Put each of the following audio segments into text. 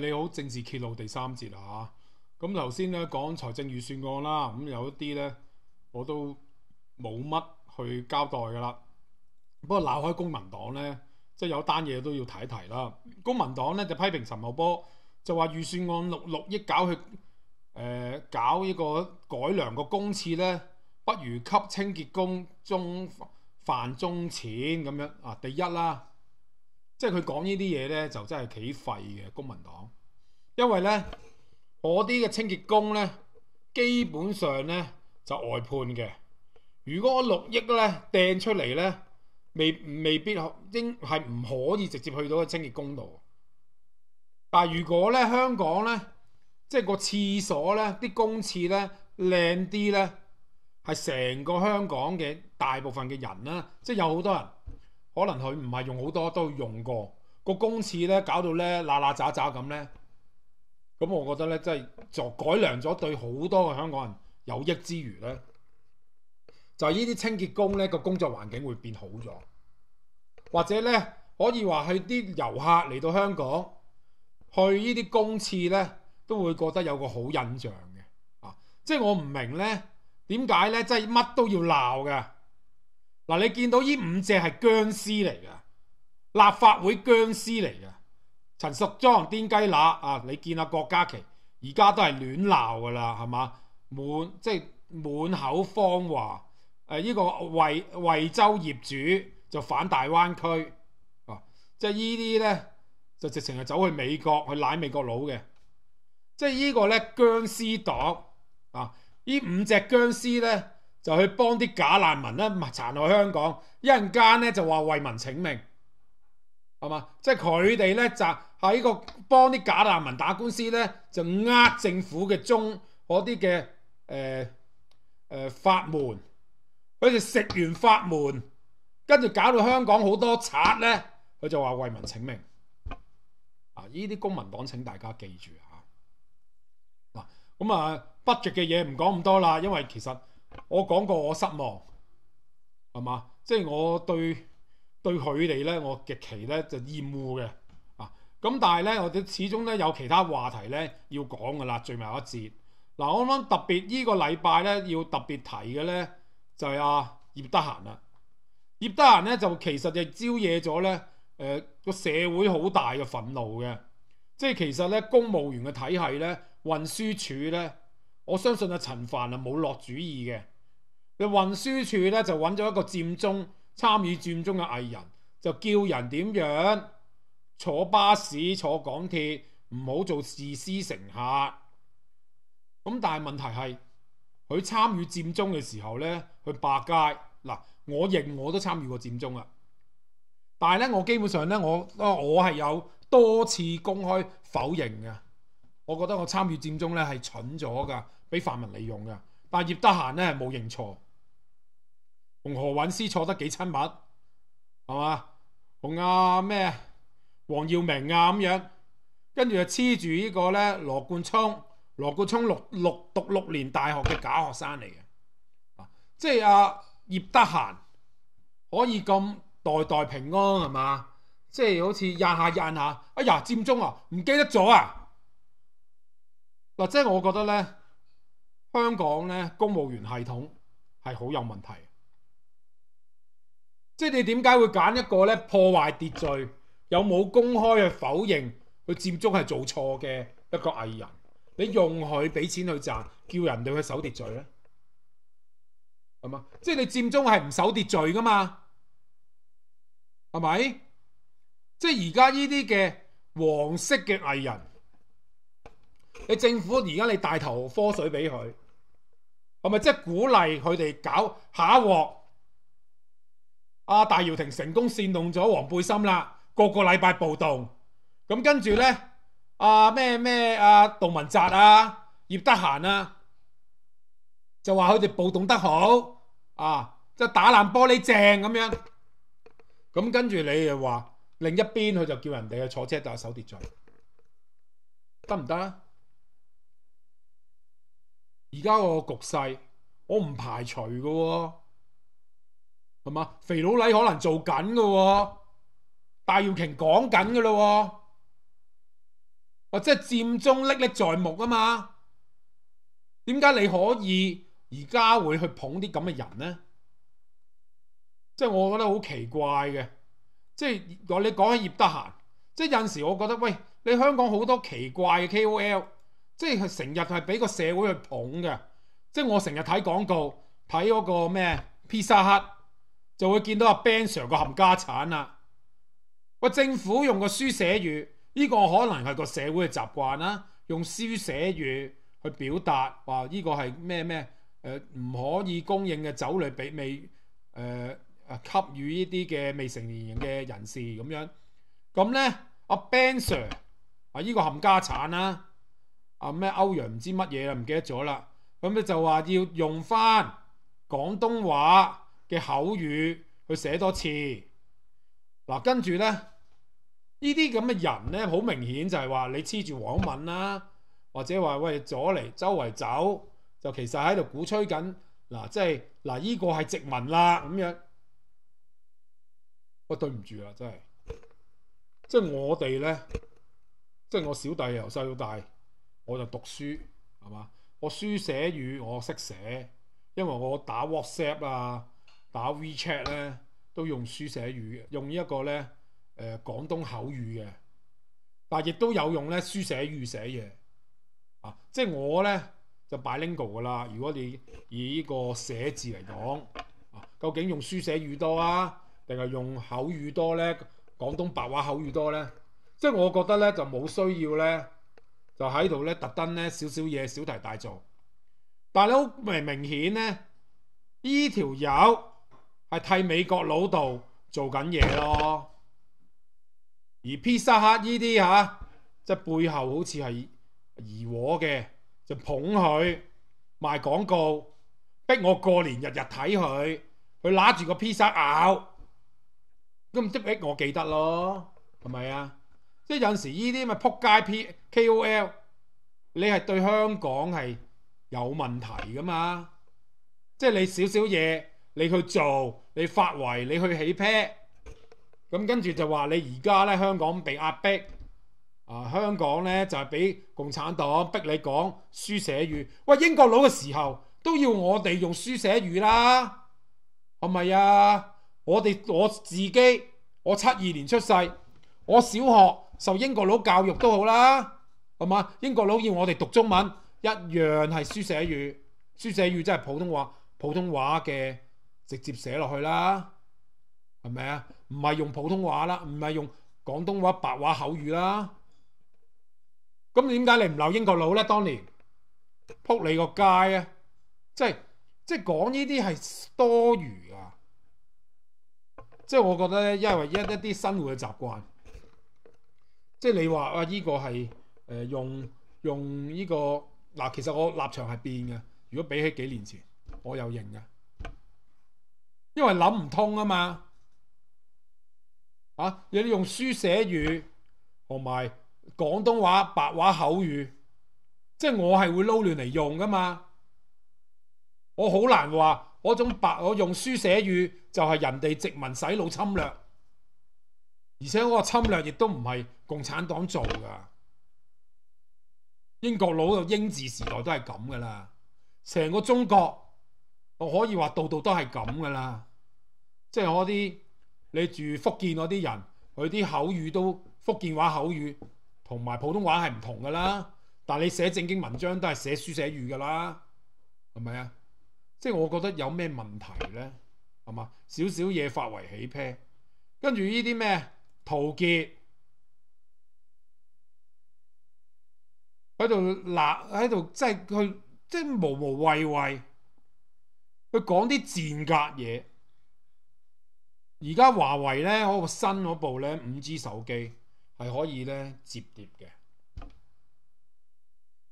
你好，政治揭露第三节啦咁頭先咧講財政預算案啦，咁有一啲咧我都冇乜去交代噶啦。不過鬧開公民黨咧，即係有单單嘢都要睇一睇啦。公民黨咧就批評陳茂波，就話預算案六六億搞去誒搞呢個改良個公廁咧，不如給清潔工中饭中錢咁樣啊！第一啦。即係佢講呢啲嘢咧，就真係企廢嘅公民黨，因為咧我啲嘅清潔工咧，基本上咧就外判嘅。如果我六億咧掟出嚟咧，未未必應係唔可以直接去到個清潔工度。但如果咧香港咧，即係個廁所咧，啲公廁咧靚啲咧，係成個香港嘅大部分嘅人啦，即係有好多人。可能佢唔係用好多都用過個公廁咧，搞到咧嗱嗱喳喳咁咧，咁我覺得咧，即係就改良咗對好多嘅香港人有益之餘咧，就呢啲清潔工咧個工作環境會變好咗，或者咧可以話去啲遊客嚟到香港去呢啲公廁咧，都會覺得有個好印象嘅啊！即係我唔明咧點解咧，即係乜都要鬧嘅。嗱，你見到呢五隻係僵尸嚟嘅，立法會僵尸嚟嘅，陳淑莊、癲雞乸啊！你見下郭家琪而家都係亂鬧噶啦，係嘛？滿即係滿口謗話，誒依個惠惠州業主就反大灣區啊！即係呢啲咧就直情係走去美國去賴美國佬嘅，即係呢個咧僵尸黨啊！呢五隻僵尸咧。就去帮啲假难民咧，残害香港，一阵间咧就话为民请命，系嘛？即系佢哋咧就喺个帮啲假难民打官司咧，就呃政府嘅中嗰啲嘅诶诶法门，佢哋食完法门，跟住搞到香港好多贼咧，佢就话为民请命。啊，呢啲公民党请大家记住吓。嗱，咁啊，不绝嘅嘢唔讲咁多啦，因为其实。我講過，我失望係嘛？即係我對對佢哋咧，我極其咧就厭惡嘅啊。咁但係咧，我哋始終咧有其他話題咧要講㗎啦。最後一節嗱，我諗特別呢個禮拜咧要特別提嘅咧就係阿葉德閒啦。葉德閒咧就其實就招惹咗咧誒個社會好大嘅憤怒嘅，即係其實咧公務員嘅體系咧運輸署咧，我相信阿陳凡啊冇落主意嘅。運輸處咧就揾咗一個佔中參與佔中嘅藝人，就叫人點樣坐巴士、坐港鐵，唔好做自私乘客。咁但係問題係佢參與佔中嘅時候咧，去百街嗱，我認我都參與過佔中啊，但係咧我基本上咧我我係有多次公開否認嘅，我覺得我參與佔中咧係蠢咗噶，俾泛民利用㗎。但係葉德閒咧冇認錯。同何韻诗坐得幾親密，系嘛？同阿咩黃耀明啊咁樣，跟住就黐住呢個咧羅冠聰，羅冠聰六六讀六年大學嘅假學生嚟嘅，即係阿葉德行可以咁代代平安係嘛？即係好似廿下廿下，哎呀佔中啊唔記得咗啊嗱，即係我覺得咧，香港咧公務員系統係好有問題。即係你點解會揀一個咧破壞秩序，有冇公開去否認佢佔中係做錯嘅一個藝人？你用佢俾錢去賺，叫人哋去守秩序咧？係嘛？即係你佔中係唔守秩序噶嘛？係咪？即係而家呢啲嘅黃色嘅藝人，你政府而家你大頭科水俾佢，係咪即係鼓勵佢哋搞下一鑊？阿大姚庭成功煽動咗黃背心啦，個個禮拜暴動，咁跟住咧，阿咩咩阿杜文澤啊、葉德嫻啊，就話佢哋暴動得好，啊即系打爛玻璃正咁樣，咁跟住你又話另一邊佢就叫人哋去坐車打手秩罪，得唔得啊？而家個局勢，我唔排除噶、喎。系嘛？肥佬礼可能做紧喎，戴耀琼讲紧噶啦，或即系占中历历在目啊嘛。点解你可以而家会去捧啲咁嘅人呢？即系我觉得好奇怪嘅，即系我你讲起叶德閒，即系有阵时我觉得喂，你香港好多奇怪嘅 K O L，即系成日系俾个社会去捧嘅。即系我成日睇广告，睇嗰个咩披薩黑。就會見到阿 Ben Sir 個冚家產啦。喂，政府用個書寫語，呢個可能係個社會嘅習慣啦。用書寫語去表達話呢個係咩咩诶，唔可以供應嘅酒類俾未诶、誒給予呢啲嘅未成年人嘅人士咁樣。咁咧阿 Ben Sir 啊，依個冚家產啦。啊咩歐陽唔知乜嘢啦，唔記得咗啦。咁咧就話要用翻廣東話。嘅口語去寫多次嗱，跟住咧呢啲咁嘅人咧，好明顯就係話你黐住黃文啦，或者話喂左嚟周圍走，就其實喺度鼓吹緊嗱，即係嗱呢個係殖民啦咁樣。我對唔住啦，真係即係我哋咧，即係我小弟由細到大我就讀書係嘛，我書寫語我識寫，因為我打 WhatsApp 啊。打 WeChat 咧都用書寫語，用一個咧誒廣東口語嘅，但亦都有用咧書寫語寫嘢啊。即係我咧就 bilingual 啦。如果你以呢個寫字嚟講啊，究竟用書寫語多啊，定係用口語多咧？廣東白話口語多咧？即係我覺得咧就冇需要咧，就喺度咧特登咧少少嘢小題大做。但係你好明明顯咧，呢條友。係替美國老道做緊嘢咯，而披薩客呢啲嚇，即係背後好似係疑和嘅，就捧佢賣廣告，逼我過年日日睇佢，佢揦住個披薩咬，咁即係逼我記得咯，係咪啊？即係有陣時呢啲咪撲街 P K O L，你係對香港係有問題噶嘛？即係你少少嘢。你去做，你發圍，你去起 p a 咁跟住就話你而家咧香港被壓迫，啊香港咧就係俾共產黨逼你講書寫語。喂英國佬嘅時候都要我哋用書寫語啦，係咪啊？我哋我自己，我七二年出世，我小學受英國佬教育都好啦，係嘛？英國佬要我哋讀中文一樣係書寫語，書寫語即係普通話，普通話嘅。直接寫落去啦，係咪啊？唔係用普通話啦，唔係用廣東話、白話口語啦。咁點解你唔留英國佬咧？當年撲你個街啊！即係即係講呢啲係多餘啊！即係我覺得，因為一一啲生活嘅習慣，即係你話啊，依個係誒用用依個嗱，其實我立場係變嘅。如果比起幾年前，我有認嘅。因為諗唔通啊嘛，啊！你用書寫語同埋廣東話、白話口語，即系我係會撈亂嚟用噶嘛。我好難話嗰白，我用書寫語就係人哋殖民洗腦侵略，而且嗰個侵略亦都唔係共產黨做噶。英國佬嘅英治時代都係咁噶啦，成個中國我可以話到度都係咁噶啦。即係我啲你住福建嗰啲人，佢啲口語都福建話口語同埋普通話係唔同噶啦。但係你寫正經文章都係寫書寫語噶啦，係咪啊？即係我覺得有咩問題咧？係嘛？少少嘢發為起啤，跟住呢啲咩陶傑喺度鬧，喺度即係佢即係無無畏畏，佢講啲賤格嘢。而家华为咧，嗰个新嗰部咧五 G 手机系可以咧折叠嘅，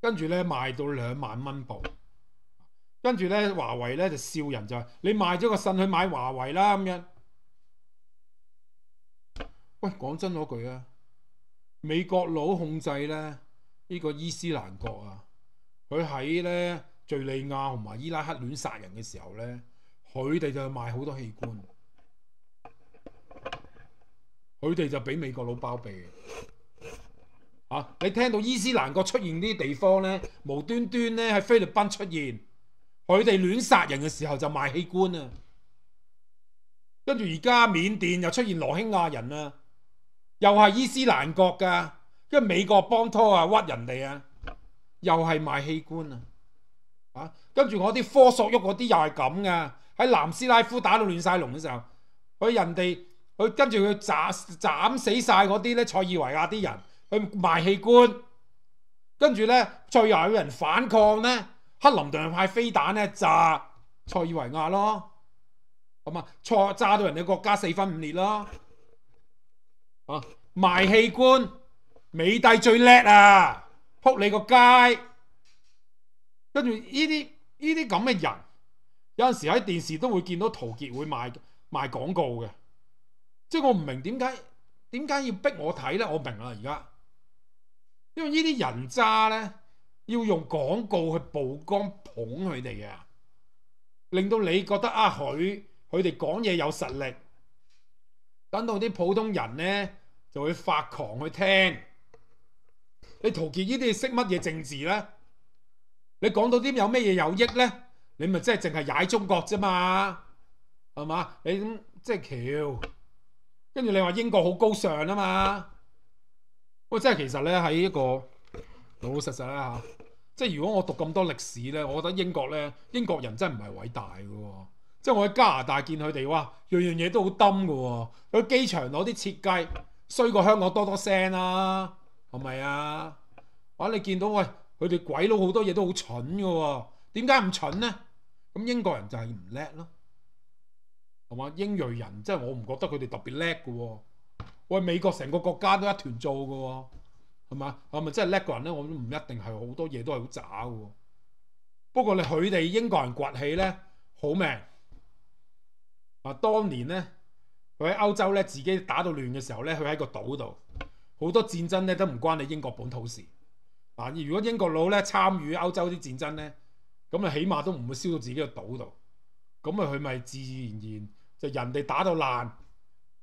跟住咧卖到两万蚊部，跟住咧华为咧就笑人就话你卖咗个信去买华为啦咁样。喂，讲真嗰句啊，美国佬控制咧呢个伊斯兰国啊，佢喺咧叙利亚同埋伊拉克乱杀人嘅时候咧，佢哋就卖好多器官。佢哋就俾美國佬包庇啊你聽到伊斯蘭國出現啲地方呢無端端呢喺菲律賓出現，佢哋亂殺人嘅時候就賣器官啊！跟住而家緬甸又出現羅興亞人啊又係伊斯蘭國噶，跟美國幫拖啊，屈人哋啊，又係賣器官啊！啊，跟住我啲科索沃嗰啲又係咁噶，喺南斯拉夫打到亂晒龍嘅時候，佢人哋。佢跟住佢斬死晒嗰啲咧，塞爾維亞啲人去賣器官，跟住咧，再又有人反抗咧，克林頓派飛彈咧炸塞爾維亞咯，咁啊，錯炸到人哋國家四分五裂咯，啊賣器官，美帝最叻啊，撲你個街，跟住呢啲呢啲咁嘅人，有陣時喺電視都會見到陶傑會賣賣廣告嘅。即係我唔明點解點解要逼我睇咧？我明啦，而家因為呢啲人渣咧要用廣告去曝光捧佢哋嘅，令到你覺得啊，佢佢哋講嘢有實力，等到啲普通人咧就會發狂去聽你。陶傑呢啲識乜嘢政治咧？你講到啲有咩嘢有益咧？你咪真係淨係踩中國啫嘛？係嘛？你即係橋。跟住你話英國好高尚啊嘛，喂，即係其實咧喺一個老老實實啦即係如果我讀咁多歷史咧，我覺得英國咧英國人真唔係偉大嘅喎，即係我喺加拿大見佢哋哇，樣樣嘢都好噏㗎喎，個機場攞啲設計衰過香港多多聲啦，係咪啊？啊，你見到喂佢哋鬼佬好多嘢都好蠢㗎喎，點解唔蠢呢咁英國人就係唔叻咯。系嘛？英裔人即系我唔觉得佢哋特别叻嘅，喂，美国成个国家都一团糟嘅，系嘛？我咪真系叻个人咧，我都唔一定系好多嘢都系好渣嘅。不过你佢哋英国人崛起咧，好命。啊！当年咧佢喺欧洲咧自己打到乱嘅时候咧，佢喺个岛度好多战争咧都唔关你英国本土事。嗱，如果英国佬咧参与欧洲啲战争咧，咁啊起码都唔会烧到自己個岛度，咁啊佢咪自然而然。就人哋打到爛，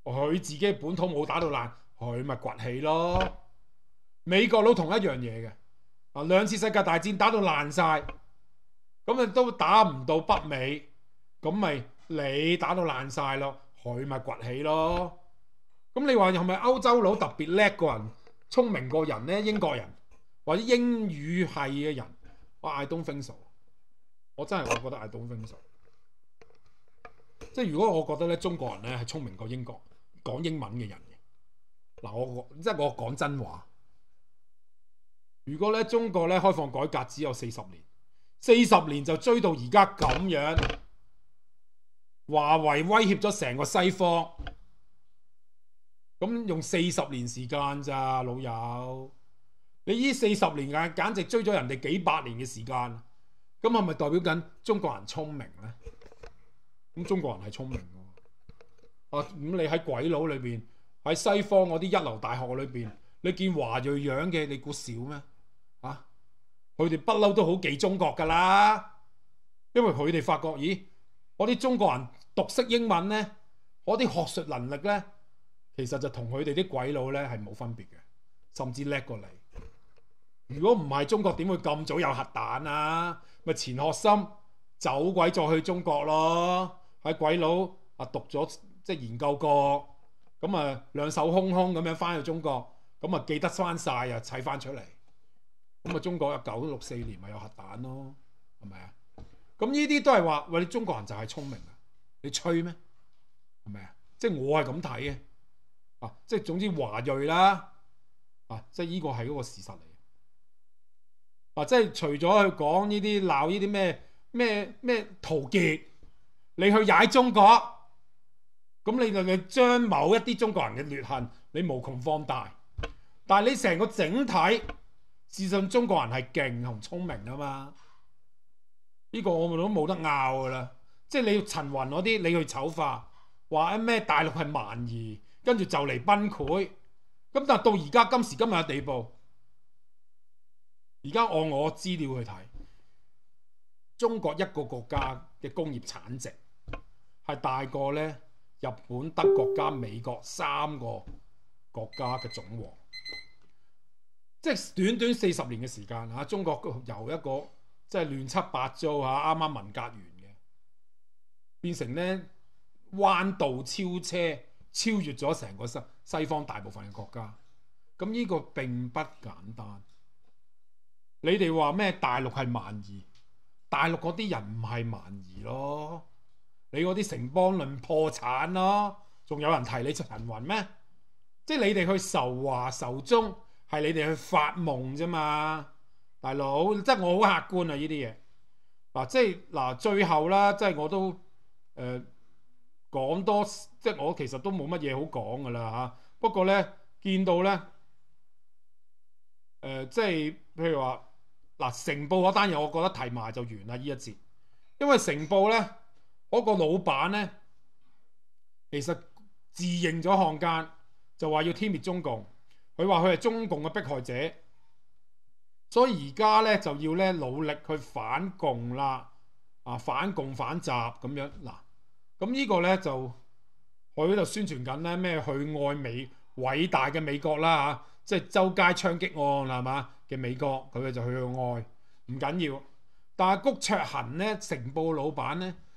佢自己本土冇打到爛，佢咪崛起咯？美國佬同一樣嘢嘅，啊兩次世界大戰打到爛晒，咁啊都打唔到北美，咁咪你打到爛晒咯，佢咪崛起咯？咁你話係咪歐洲佬特別叻個人，聰明個人呢？英國人或者英語系嘅人，我 I don't think so。我真係我覺得 I don't think so。即系如果我觉得咧，中国人咧系聪明过英国讲英文嘅人嘅。嗱，我即系我讲真话。如果咧中国咧开放改革只有四十年，四十年就追到而家咁样，华为威胁咗成个西方，咁用四十年时间咋老友？你依四十年间简直追咗人哋几百年嘅时间，咁系咪代表紧中国人聪明呢？咁中國人係聰明喎，啊咁你喺鬼佬裏邊，喺西方嗰啲一流大學裏邊，你見華裔樣嘅你估少咩？啊，佢哋不嬲都好記中國噶啦，因為佢哋發覺，咦，我啲中國人讀識英文咧，我啲學術能力咧，其實就同佢哋啲鬼佬咧係冇分別嘅，甚至叻過你。如果唔係中國點會咁早有核彈啊？咪錢學森走鬼再去中國咯。喺鬼佬啊，读咗即系研究过，咁啊两手空空咁样翻去中国，咁啊记得翻晒啊砌翻出嚟，咁啊中国一九六四年咪有核弹咯，系咪啊？咁呢啲都系话喂，中国人就系聪明啊？你吹咩？系咪啊？即系我系咁睇嘅，啊即系总之华裔啦，啊即系呢个系嗰个事实嚟，啊！即系除咗去讲呢啲闹呢啲咩咩咩陶杰。你去踩中國，咁你就将某一啲中國人嘅劣行，你無窮放大。但系你成個整體自信中國人係勁同聰明啊嘛？呢個我咪都冇得拗噶啦。即係你陳雲嗰啲，你去醜化，話咩大陸係萬夷，跟住就嚟崩潰。咁但到而家今時今日嘅地步，而家按我資料去睇，中國一個國家嘅工業產值。系大过咧日本、德國加美國三個國家嘅總和，即係短短四十年嘅時間嚇，中國由一個即係亂七八糟嚇，啱啱文革完嘅，變成咧彎道超車，超越咗成個西西方大部分嘅國家。咁呢個並不簡單。你哋話咩大陸係萬兒，大陸嗰啲人唔係萬兒咯。你嗰啲城邦論破產咯，仲有人提你陳雲咩？即係你哋去仇華仇中係你哋去發夢啫嘛，大佬即係我好客觀啊呢啲嘢嗱，即係嗱最後啦，即係我都誒講多，即係我其實都冇乜嘢好講㗎啦嚇。不過咧見到咧誒，即係譬如話嗱，城報嗰單嘢，我覺得提埋就完啦呢一節，因為城報咧。嗰個老闆呢，其實自認咗漢奸，就話要天滅中共。佢話佢係中共嘅迫害者，所以而家呢，就要呢努力去反共啦，啊反共反習咁樣嗱。咁呢個呢，就佢喺度宣傳緊呢咩？去愛美偉大嘅美國啦，即係周街槍擊案啦，係嘛嘅美國佢就去愛唔緊要。但係谷卓恒呢，成布老闆呢。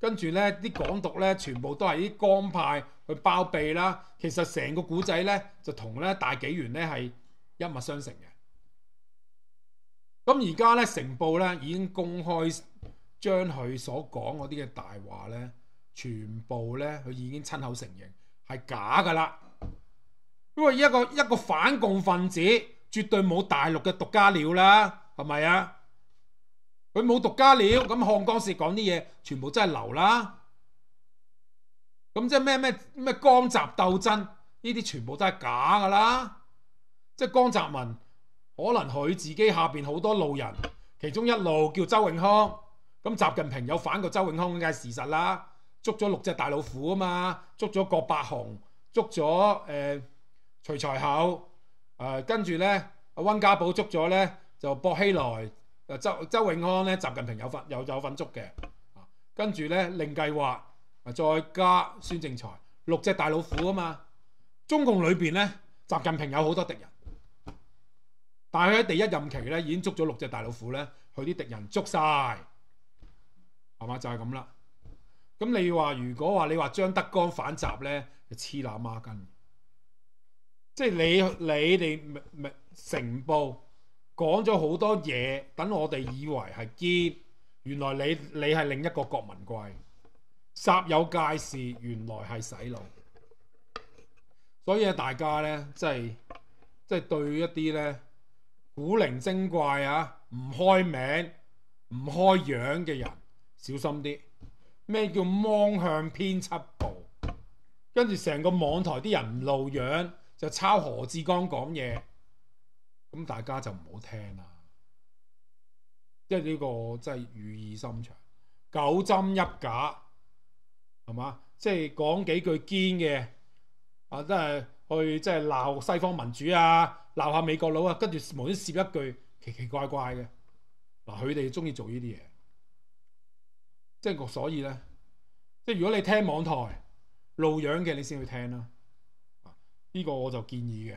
跟住呢啲港獨呢全部都係啲江派去包庇啦。其實成個古仔呢就同呢大紀元呢係一脈相承嘅。咁而家呢城報呢已經公開將佢所講嗰啲嘅大話呢全部呢佢已經親口承認係假噶啦。因為一個一個反共分子，絕對冇大陸嘅獨家料啦，係咪啊？佢冇獨家料，咁漢江涉講啲嘢，全部真係流啦。咁即係咩咩咩江澤鬥爭呢啲，全部都係假噶啦。即係江澤民，可能佢自己下邊好多路人，其中一路叫周永康。咁習近平有反過周永康，梗係事實啦。捉咗六隻大老虎啊嘛，捉咗郭伯雄，捉咗誒徐才厚。誒跟住咧，阿温家寶捉咗咧，就薄熙來。周周永康咧，習近平有份有有份捉嘅，跟住咧另計劃，再加孫政才六隻大老虎啊嘛！中共裏邊咧，習近平有好多敵人，但係喺第一任期咧已經捉咗六隻大老虎咧，佢啲敵人捉曬，係嘛就係咁啦。咁你話如果話你話張德江反習咧，黐喇孖筋，即係你你哋咪咪成報。講咗好多嘢，等我哋以為係堅，原來你你係另一個國民貴，煞有介事，原來係洗腦。所以大家呢，即係即係對一啲呢古靈精怪啊、唔開名、唔開樣嘅人小心啲。咩叫芒向編輯部？跟住成個網台啲人唔露樣，就抄何志剛講嘢。咁大家就唔好聽啦，即係呢個真係語意深長，九針一假係嘛？即係講幾句堅嘅，啊都係去即係鬧西方民主啊，鬧下美國佬啊，跟住無端涉一句奇奇怪怪嘅，嗱佢哋中意做呢啲嘢，即係所以咧，即係如果你聽網台露樣嘅，你先去聽啦，呢個我就建議嘅。